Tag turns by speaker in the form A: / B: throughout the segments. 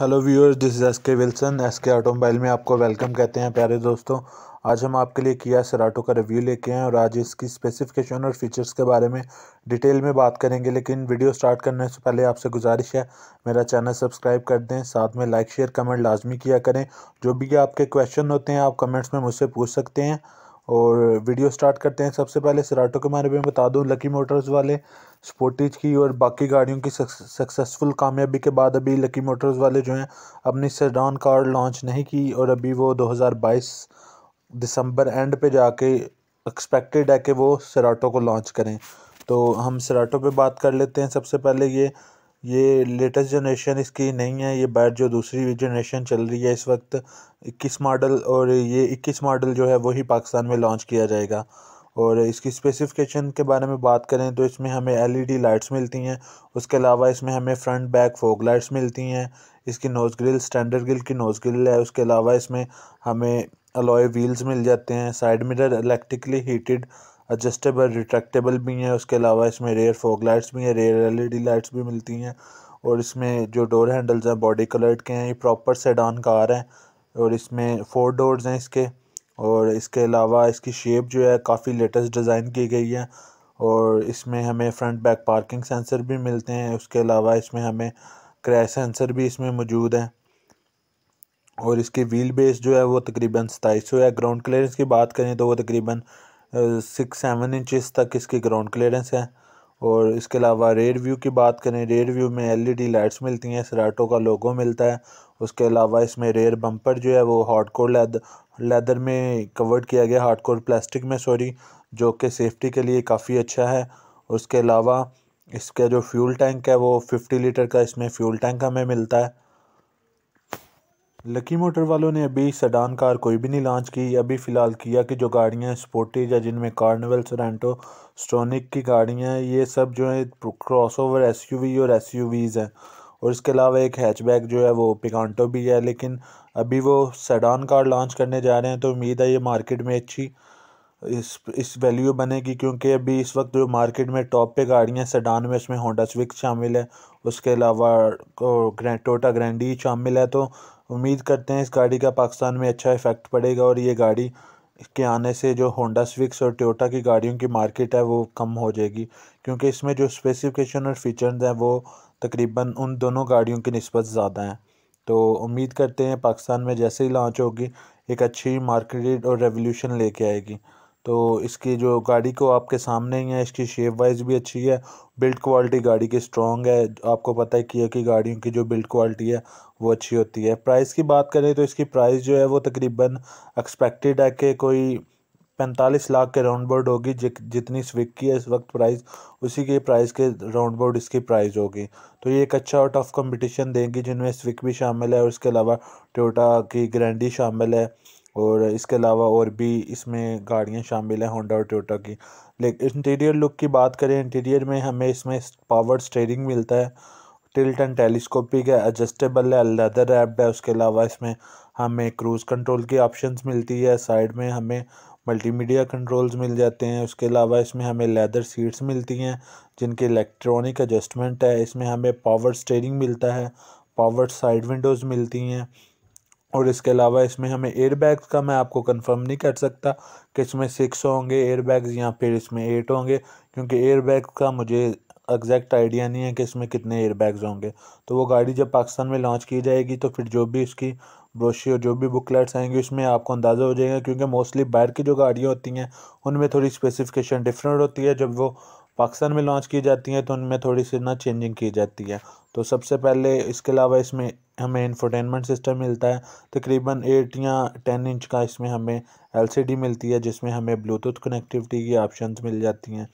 A: hello viewers this is S K Wilson S K automobile में आपको welcome कहते हैं प्यारे दोस्तों आज हम आपके लिए किया सराटो का रिव्यू लेके हैं और आज इसकी स्पेसिफिकेशन और फीचर्स के बारे में डिटेल में बात करेंगे लेकिन वीडियो स्टार्ट करने से पहले आपसे गुजारिश है मेरा चैनल सब्सक्राइब कर दें साथ में लाइक शेयर कमेंट लाजमी किया करें जो भी आपके क्वेश्चन होते हैं आप कमेंट्स में मुझसे पूछ सकते हैं और वीडियो स्टार्ट करते हैं सबसे पहले सराटो के बारे में बता दूं लकी मोटर्स वाले स्पोर्टिज की और बाकी गाड़ियों की सक्सेसफुल कामयाबी के बाद अभी लकी मोटर्स वाले जो हैं अपनी सेडान कार लॉन्च नहीं की और अभी वो 2022 दिसंबर एंड पे जाके एक्सपेक्टेड है कि वो सराटो को लॉन्च करें तो हम सराटो पे बात कर लेते हैं सबसे पहले ये ये लेटेस्ट जनरेशन इसकी नहीं है ये बैट जो दूसरी जनरेशन चल रही है इस वक्त इक्कीस मॉडल और ये इक्कीस मॉडल जो है वही पाकिस्तान में लॉन्च किया जाएगा और इसकी स्पेसिफिकेशन के बारे में बात करें तो इसमें हमें एलईडी लाइट्स मिलती हैं उसके अलावा इसमें हमें फ्रंट बैक फोक लाइट्स मिलती हैं इसकी नोज़ ग्रिल स्टैंडर्ड ग्रिल की नोज़ ग्रिल है उसके अलावा इसमें हमें अलॉय व्हील्स मिल जाते हैं side mirror electrically heated adjustable retractable भी हैं उसके अलावा इसमें रेयर फॉग लाइट्स भी हैं रेयर एलईडी लाइट्स भी मिलती हैं और इसमें जो डोर हैंडल्स हैं बॉडी कलर्ड के हैं ये प्रॉपर सेडान कार हैं और इसमें फोर डोर्स हैं इसके और इसके अलावा इसकी शेप जो है काफ़ी लेटेस्ट डिज़ाइन की गई है और इसमें हमें फ्रंट बैक पार्किंग सेंसर भी मिलते हैं उसके अलावा इसमें हमें क्रैश सेंसर भी इसमें मौजूद हैं और इसकी व्हील बेस जो है वो तकरीबन सताईस सौ है ग्राउंड क्लियरेंस की बात करें तो वो तकरीबन सिक्स सेवन इंचज़ तक इसकी ग्राउंड क्लियरेंस है और इसके अलावा रेड व्यू की बात करें रेड व्यू में एलईडी लाइट्स e मिलती हैं सराटो का लोगो मिलता है उसके अलावा इसमें रेयर बम्पर जो है वो हॉट कोर लेदर लेदर में कवर्ड किया गया हार्ड कोर प्लास्टिक में सॉरी जो कि सेफ्टी के लिए काफ़ी अच्छा है उसके अलावा इसका जो फ्यूल टैंक है वो फिफ्टी लीटर का इसमें फ्यूल टैंक हमें मिलता है लकी मोटर वालों ने अभी सडान कार कोई भी नहीं लॉन्च की अभी फ़िलहाल किया कि जो गाड़ियाँ स्पोर्टेज या जिनमें कार्निवल सरेंटो स्ट्रॉनिक की गाड़ियाँ हैं ये सब जो है क्रॉसओवर एसयूवी और एसयूवीज़ हैं और इसके अलावा एक हैचबैक जो है वो पिकांटो भी है लेकिन अभी वो सडान कार लॉन्च करने जा रहे हैं तो उम्मीद है ये मार्केट में अच्छी इस इस वैल्यू बनेगी क्योंकि अभी इस वक्त जो मार्केट में टॉप पे गाड़ियाँ सडान में उसमें होंडा स्विक शामिल है उसके अलावा टोटा ग्रैंडी शामिल है तो उम्मीद करते हैं इस गाड़ी का पाकिस्तान में अच्छा इफ़ेक्ट पड़ेगा और ये गाड़ी के आने से जो होंडा स्विक्स और टोयोटा की गाड़ियों की मार्केट है वो कम हो जाएगी क्योंकि इसमें जो स्पेसिफिकेशन और फीचर्स हैं वो तकरीबन उन दोनों गाड़ियों की नस्बत ज़्यादा हैं तो उम्मीद करते हैं पाकिस्तान में जैसे ही लॉन्च होगी एक अच्छी मार्केटेड और रेवोल्यूशन लेके आएगी तो इसकी जो गाड़ी को आपके सामने ही है इसकी शेप वाइज भी अच्छी है बिल्ड क्वालिटी गाड़ी की स्ट्रॉन्ग है आपको पता है किया कि गाड़ियों की जो बिल्ड क्वालिटी है वो अच्छी होती है प्राइस की बात करें तो इसकी प्राइस जो है वो तकरीबन एक्सपेक्टेड है कि कोई पैंतालीस लाख के राउंड बोर्ड होगी जितनी स्विक की है इस वक्त प्राइस उसी के प्राइस के राउंड बोर्ड इसकी प्राइस होगी तो ये एक अच्छा और टफ कंपटीशन देंगी जिनमें स्विक भी शामिल है और इसके अलावा टोयोटा की ग्रैंडी शामिल है और इसके अलावा और भी इसमें गाड़ियाँ शामिल हैं होंडा और टोटा की लेकिन इंटीरियर लुक की बात करें इंटीरियर में हमें इसमें पावर स्टेयरिंग मिलता है टिल्ट एंड टेलीस्कोपिक है एडजस्टेबल है लेदर रैप्ड है उसके अलावा इसमें हमें क्रूज़ कंट्रोल की ऑप्शंस मिलती है साइड में हमें मल्टीमीडिया कंट्रोल्स मिल जाते हैं उसके अलावा इसमें हमें लेदर सीट्स मिलती हैं जिनके इलेक्ट्रॉनिक एडजस्टमेंट है इसमें हमें पावर स्टेयरिंग मिलता है पावर साइड विंडोज़ मिलती हैं और इसके अलावा इसमें हमें एयरबैग्स का मैं आपको कंफर्म नहीं कर सकता कि इसमें सिक्स होंगे एयरबैग्स या फिर इसमें एट होंगे क्योंकि एयरबैग्स का मुझे एग्जैक्ट आइडिया नहीं है कि इसमें कितने एयरबैग्स होंगे तो वो गाड़ी जब पाकिस्तान में लॉन्च की जाएगी तो फिर जो भी इसकी ब्रोशी और जो भी बुकलेट्स आएंगे उसमें आपको अंदाज़ा हो जाएगा क्योंकि मोस्टली बाहर की जो गाड़ियाँ होती हैं उनमें थोड़ी स्पेसिफिकेशन डिफरेंट होती है जब वो पाकिस्तान में लॉन्च की जाती हैं तो उनमें थोड़ी सी ना चेंजिंग की जाती है तो सबसे पहले इसके अलावा इसमें हमें इंफोटेनमेंट सिस्टम मिलता है तकरीबन एट या टेन इंच का इसमें हमें एलसीडी मिलती है जिसमें हमें ब्लूटूथ कनेक्टिविटी की ऑप्शन मिल जाती हैं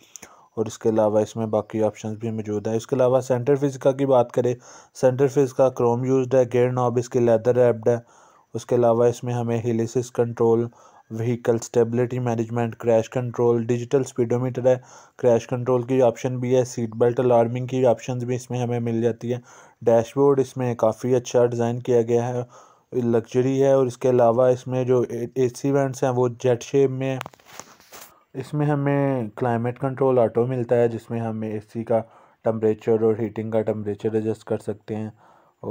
A: और इसके अलावा इसमें बाकी ऑप्शंस भी मौजूद हैं इसके अलावा सेंटर फिजिका की बात करें सेंटर फिजिका क्रोम यूज है गेयर नॉब इसकी लेदर एप्ड है उसके अलावा इसमें हमें हिलिसिस control vehicle stability management crash control digital speedometer है क्रैश कंट्रोल की ऑप्शन भी है सीट बेल्ट अलार्मिंग की ऑप्शन भी इसमें हमें मिल जाती है डैशबोर्ड इसमें काफ़ी अच्छा डिज़ाइन किया गया है लग्जरी है और इसके अलावा इसमें जो ए सी वेंट्स हैं वो जेट शेप में इसमें हमें क्लाइमेट कंट्रोल ऑटो मिलता है जिसमें हमें एसी का टम्परेचर और हीटिंग का टम्परेचर एडजस्ट कर सकते हैं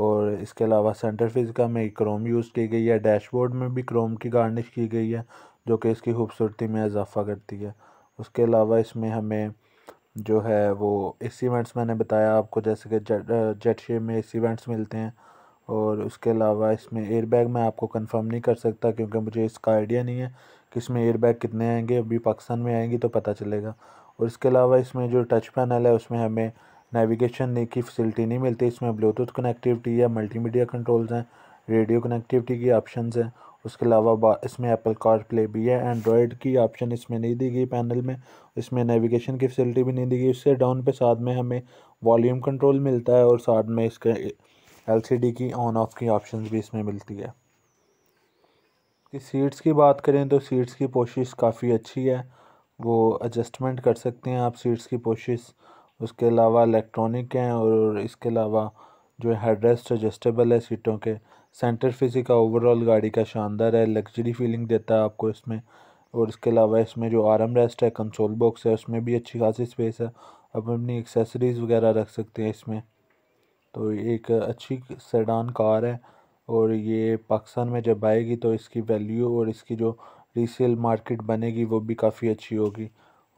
A: और इसके अलावा सेंटर फिजिका का में क्रोम यूज़ की गई है डैशबोर्ड में भी क्रोम की गार्निश की गई है जो कि इसकी खूबसूरती में इजाफा करती है उसके अलावा इसमें हमें जो है वो एसी वेंट्स मैंने बताया आपको जैसे कि जेट जेट शेप में एसी वेंट्स मिलते हैं और उसके अलावा इसमें एयरबैग मैं आपको कंफर्म नहीं कर सकता क्योंकि मुझे इसका आइडिया नहीं है कि इसमें एयरबैग कितने आएंगे अभी पाकिस्तान में आएंगी तो पता चलेगा और इसके अलावा इसमें जो टच पैनल है उसमें हमें नेविगेशन की फैसिलिटी नहीं मिलती इसमें ब्लूटूथ कनेक्टिविटी या मल्टीमीडिया कंट्रोल्स हैं रेडियो कनेक्टिविटी की ऑप्शन हैं उसके अलावा इसमें एप्पल कार प्ले भी है एंड्रॉयड की ऑप्शन इसमें नहीं दी गई पैनल में इसमें नेविगेशन की फैसिलिटी भी नहीं दी गई उससे डाउन पे साथ में हमें वॉल्यूम कंट्रोल मिलता है और साथ में इसके एल की ऑन ऑफ की ऑप्शन भी इसमें मिलती है कि सीट्स की बात करें तो सीट्स की पोशिश काफ़ी अच्छी है वो एडजस्टमेंट कर सकते हैं आप सीट्स की पोशिश उसके अलावा इलेक्ट्रॉनिक हैं और इसके अलावा जो हेडरेस्ट एडजस्टेबल है सीटों के सेंटर फिजिक का ओवरऑल गाड़ी का शानदार है लग्जरी फीलिंग देता है आपको इसमें और इसके अलावा इसमें जो आराम रेस्ट है कंसोल बॉक्स है उसमें भी अच्छी खासी स्पेस है आप अपनी एक्सेसरीज़ वगैरह रख सकते हैं इसमें तो एक अच्छी सेडान कार है और ये पाकिस्तान में जब आएगी तो इसकी वैल्यू और इसकी जो रीसेल मार्केट बनेगी वो भी काफ़ी अच्छी होगी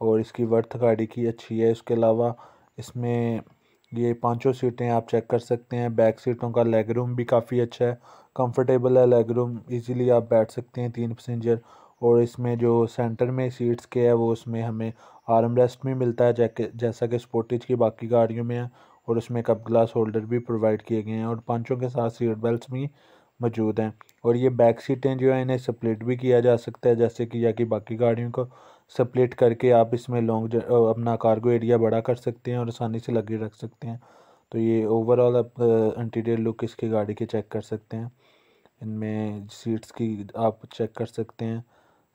A: और इसकी वर्थ गाड़ी की अच्छी है इसके अलावा इसमें ये पांचों सीटें आप चेक कर सकते हैं बैक सीटों का लेग रूम भी काफ़ी अच्छा है कंफर्टेबल है लेग रूम इजीली आप बैठ सकते हैं तीन पैसेंजर और इसमें जो सेंटर में सीट्स के है वो उसमें हमें आर्म रेस्ट भी मिलता है जैसा कि स्पोर्टेज की बाकी गाड़ियों में है और उसमें कप ग्लास होल्डर भी प्रोवाइड किए गए हैं और पाँचों के साथ सीट बेल्ट भी मौजूद हैं और ये बैक सीटें जो है इन्हें स्प्लिट भी किया जा सकता है जैसे कि या कि बाकी गाड़ियों को सप्लेट करके आप इसमें लॉन्ग अपना कार्गो एरिया बड़ा कर सकते हैं और आसानी से लगे रख सकते हैं तो ये ओवरऑल आप इंटीरियर लुक इसकी गाड़ी के चेक कर सकते हैं इनमें सीट्स की आप चेक कर सकते हैं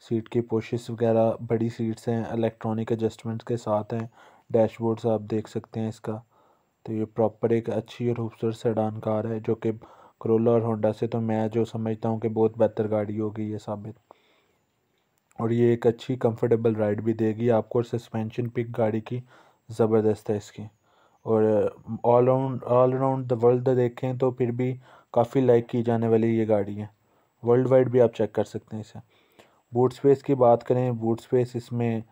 A: सीट की पोशिश वगैरह बड़ी सीट्स हैं इलेक्ट्रॉनिक एडजस्टमेंट्स के साथ हैं डैशबोर्ड्स आप देख सकते हैं इसका तो ये प्रॉपर एक अच्छी और खूबसूरत सडान कार है जो कि करोला और होंडा से तो मैं जो समझता हूँ कि बहुत बेहतर गाड़ी होगी ये साबित और ये एक अच्छी कंफर्टेबल राइड भी देगी आपको और सस्पेंशन पिक गाड़ी की ज़बरदस्त है इसकी और all round all round the world देखें तो फिर भी काफ़ी लाइक की जाने वाली ये गाड़ी है वर्ल्ड वाइड भी आप चेक कर सकते हैं इसे बूट स्पेस की बात करें बूट स्पेस इसमें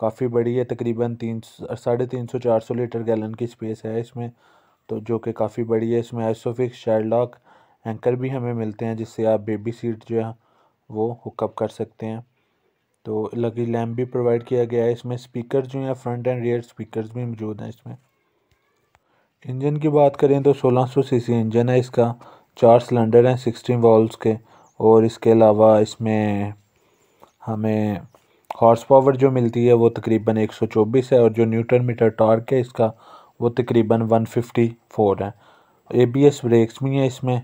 A: काफ़ी बड़ी है तकरीबन तीन साढ़े तीन सौ चार सौ लीटर गैलन की स्पेस है इसमें तो जो कि काफ़ी बड़ी है इसमें आइसोफिक्स लॉक एंकर भी हमें मिलते हैं जिससे आप बेबी सीट जो है वो हुकअप कर सकते हैं तो लगी लैम्प भी प्रोवाइड किया गया है इसमें स्पीकर जो हैं फ्रंट एंड रियर स्पीकर भी मौजूद हैं इसमें इंजन की बात करें तो 1600 सीसी इंजन है इसका चार सिलेंडर हैं सिक्सटीन वॉल्स के और इसके अलावा इसमें हमें हॉर्स पावर जो मिलती है वो तकरीबन 124 है और जो न्यूटन मीटर टॉर्क है इसका वो तकरीबन 154 है एबीएस ब्रेक्स भी हैं इसमें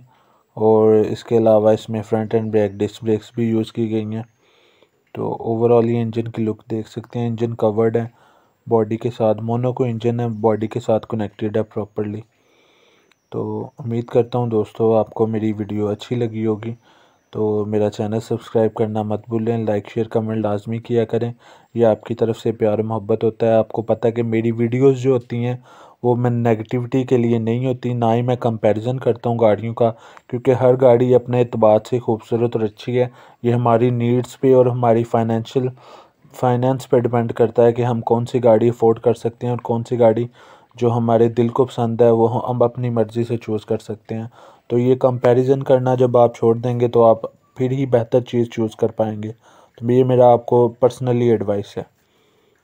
A: और इसके अलावा इसमें front end brake disc brakes भी यूज़ की गई हैं तो ओवरऑल ये इंजन की लुक देख सकते हैं इंजन कवर्ड है बॉडी के साथ मोनो को इंजन है बॉडी के साथ कनेक्टेड है प्रॉपरली तो उम्मीद करता हूँ दोस्तों आपको मेरी वीडियो अच्छी लगी होगी तो मेरा चैनल सब्सक्राइब करना मत भूलें लाइक शेयर कमेंट लाजमी किया करें यह आपकी तरफ से प्यार मोहब्बत होता है आपको पता है कि मेरी वीडियोज़ जो होती हैं वो मैं नेगेटिविटी के लिए नहीं होती ना ही मैं कंपैरिजन करता हूँ गाड़ियों का क्योंकि हर गाड़ी अपने अतबार से खूबसूरत और अच्छी है ये हमारी नीड्स पे और हमारी फाइनेंशियल फाइनेंस पे डिपेंड करता है कि हम कौन सी गाड़ी अफोर्ड कर सकते हैं और कौन सी गाड़ी जो हमारे दिल को पसंद है वो हम अपनी मर्ज़ी से चूज़ कर सकते हैं तो ये कंपेरिज़न करना जब आप छोड़ देंगे तो आप फिर ही बेहतर चीज़ चूज़ कर पाएंगे तो ये मेरा आपको पर्सनली एडवाइस है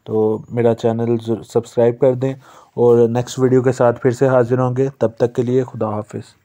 A: तो मेरा चैनल सब्सक्राइब कर दें और नेक्स्ट वीडियो के साथ फिर से हाज़िर होंगे तब तक के लिए खुदा हाफिज़